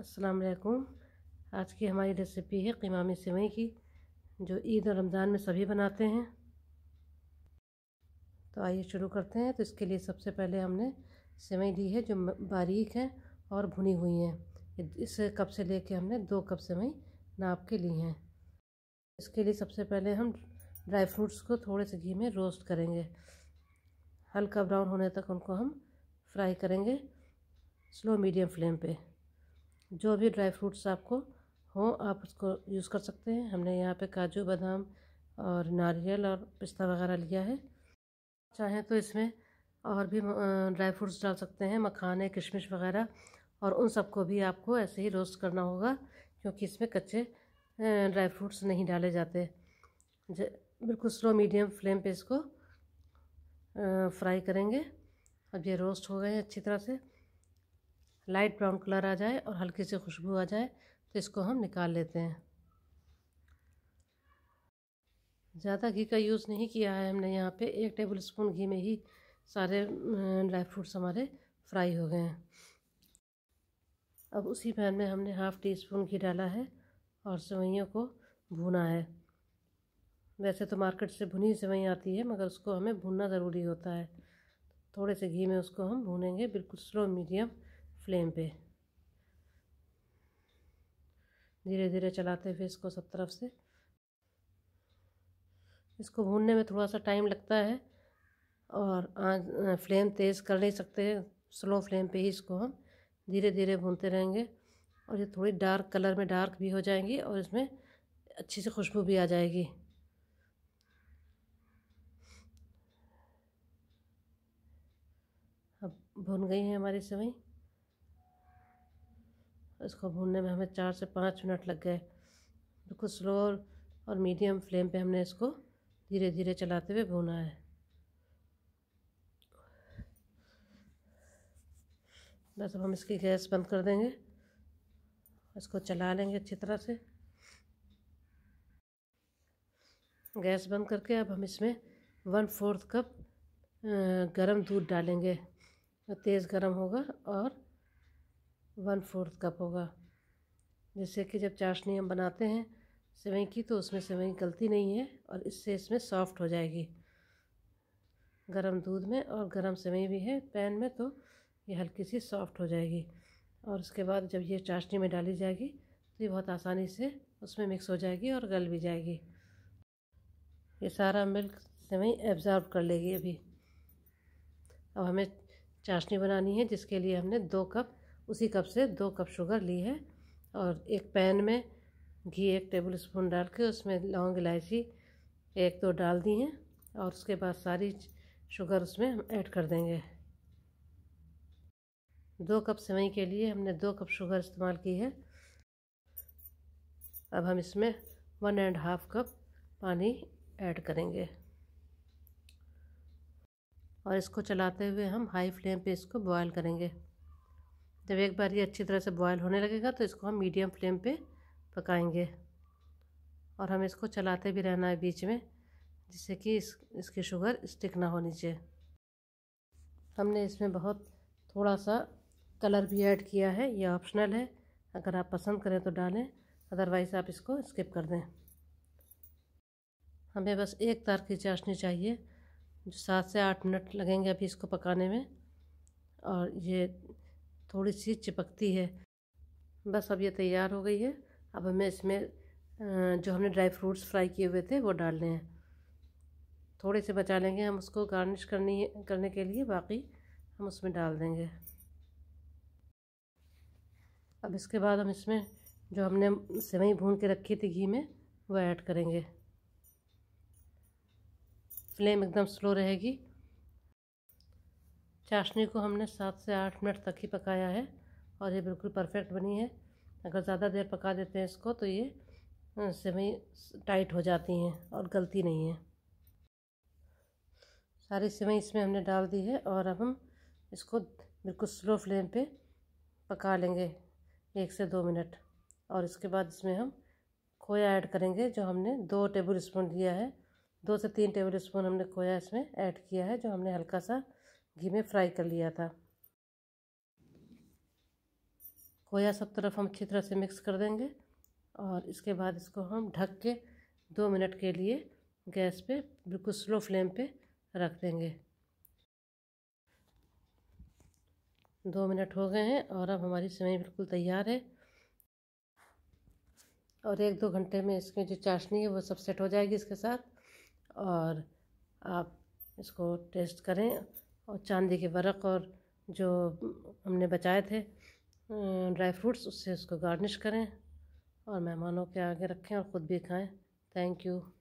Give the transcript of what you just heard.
अस्सलाम वालेकुम आज की हमारी रेसिपी है कीमामी सेवई की जो ईद और रमज़ान में सभी बनाते हैं तो आइए शुरू करते हैं तो इसके लिए सबसे पहले हमने सेवई ली है जो बारीक है और भुनी हुई हैं इस कप से लेके हमने दो कप सेवई नाप के ली हैं इसके लिए सबसे पहले हम ड्राई फ्रूट्स को थोड़े से घी में रोस्ट करेंगे हल्का ब्राउन होने तक उनको हम फ्राई करेंगे स्लो मीडियम फ्लेम पे जो भी ड्राई फ्रूट्स आपको हो आप उसको यूज़ कर सकते हैं हमने यहाँ पे काजू बादाम और नारियल और पिस्ता वगैरह लिया है चाहें तो इसमें और भी ड्राई फ्रूट्स डाल सकते हैं मखाने किशमिश वगैरह और उन सबको भी आपको ऐसे ही रोस्ट करना होगा क्योंकि इसमें कच्चे ड्राई फ्रूट्स नहीं डाले जाते बिल्कुल स्लो मीडियम फ्लेम पे इसको फ्राई करेंगे अब ये रोस्ट हो गए हैं अच्छी तरह से लाइट ब्राउन कलर आ जाए और हल्की सी खुशबू आ जाए तो इसको हम निकाल लेते हैं ज़्यादा घी का यूज़ नहीं किया है हमने यहाँ पे एक टेबल स्पून घी में ही सारे ड्राई फ्रूट्स हमारे फ्राई हो गए हैं अब उसी पैन में हमने हाफ़ टी स्पून घी डाला है और सेवैयों को भुना है वैसे तो मार्केट से भुनी सेवई आती है मगर उसको हमें भूनना ज़रूरी होता है थोड़े से घी में उसको हम भूनेंगे बिल्कुल स्लो मीडियम फ्लेम पे धीरे धीरे चलाते हुए इसको सब तरफ से इसको भूनने में थोड़ा सा टाइम लगता है और आज फ्लेम तेज़ कर नहीं सकते स्लो फ्लेम पे ही इसको हम धीरे धीरे भूनते रहेंगे और ये थोड़ी डार्क कलर में डार्क भी हो जाएंगी और इसमें अच्छी सी खुशबू भी आ जाएगी अब भुन गई हैं हमारी सेवई इसको भूनने में हमें चार से पाँच मिनट लग गए बिल्कुल स्लो और मीडियम फ्लेम पे हमने इसको धीरे धीरे चलाते हुए भूना है बस अब हम इसकी गैस बंद कर देंगे इसको चला लेंगे अच्छी तरह से गैस बंद करके अब हम इसमें वन फोर्थ कप गरम दूध डालेंगे तेज़ गरम होगा और वन फोर्थ कप होगा जैसे कि जब चाशनी हम बनाते हैं सेवई की तो उसमें सेवई गलती नहीं है और इससे इसमें सॉफ्ट हो जाएगी गरम दूध में और गरम सेवई भी है पैन में तो ये हल्की सी सॉफ्ट हो जाएगी और उसके बाद जब ये चाशनी में डाली जाएगी तो ये बहुत आसानी से उसमें मिक्स हो जाएगी और गल भी जाएगी ये सारा मिल्क सेवई एब्ज़ॉर्ब कर लेगी अभी अब हमें चाशनी बनानी है जिसके लिए हमने दो कप उसी कप से दो कप शुगर ली है और एक पैन में घी एक टेबल स्पून डाल के उसमें लौंग इलायची एक दो डाल दी हैं और उसके बाद सारी शुगर उसमें हम ऐड कर देंगे दो कप सेवई के लिए हमने दो कप शुगर इस्तेमाल की है अब हम इसमें वन एंड हाफ कप पानी ऐड करेंगे और इसको चलाते हुए हम हाई फ्लेम पे इसको बॉयल करेंगे जब एक बार ये अच्छी तरह से बॉयल होने लगेगा तो इसको हम मीडियम फ्लेम पे पकाएंगे और हमें इसको चलाते भी रहना है बीच में जिससे कि इस इसकी शुगर स्टिक ना होनी चाहिए हमने इसमें बहुत थोड़ा सा कलर भी ऐड किया है ये ऑप्शनल है अगर आप पसंद करें तो डालें अदरवाइज़ आप इसको स्किप कर दें हमें बस एक तार की चाशनी चाहिए जो सात से आठ मिनट लगेंगे अभी इसको पकाने में और ये थोड़ी सी चिपकती है बस अब ये तैयार हो गई है अब हमें इसमें जो हमने ड्राई फ्रूट्स फ्राई किए हुए थे वो डालने हैं थोड़े से बचा लेंगे हम उसको गार्निश करनी करने के लिए बाकी हम उसमें डाल देंगे अब इसके बाद हम इसमें जो हमने सेवई भून के रखी थी घी में वो ऐड करेंगे फ्लेम एकदम स्लो रहेगी चाशनी को हमने सात से आठ मिनट तक ही पकाया है और ये बिल्कुल परफेक्ट बनी है अगर ज़्यादा देर पका देते हैं इसको तो ये सेवई टाइट हो जाती हैं और गलती नहीं है सारी सेवई इसमें हमने डाल दी है और अब हम इसको बिल्कुल स्लो फ्लेम पे पका लेंगे एक से दो मिनट और इसके बाद इसमें हम खोया ऐड करेंगे जो हमने दो टेबल स्पून लिया है दो से तीन टेबल स्पून हमने खोया इसमें ऐड किया है जो हमने हल्का सा घी में फ्राई कर लिया था खोया सब तरफ हम अच्छी तरह से मिक्स कर देंगे और इसके बाद इसको हम ढक के दो मिनट के लिए गैस पे बिल्कुल स्लो फ्लेम पे रख देंगे दो मिनट हो गए हैं और अब हमारी सेवई बिल्कुल तैयार है और एक दो घंटे में इसमें जो चाशनी है वो सब सेट हो जाएगी इसके साथ और आप इसको टेस्ट करें और चांदी के वर्क और जो हमने बचाए थे अं, ड्राई फ्रूट्स उससे उसको गार्निश करें और मेहमानों के आगे रखें और ख़ुद भी खाएं थैंक यू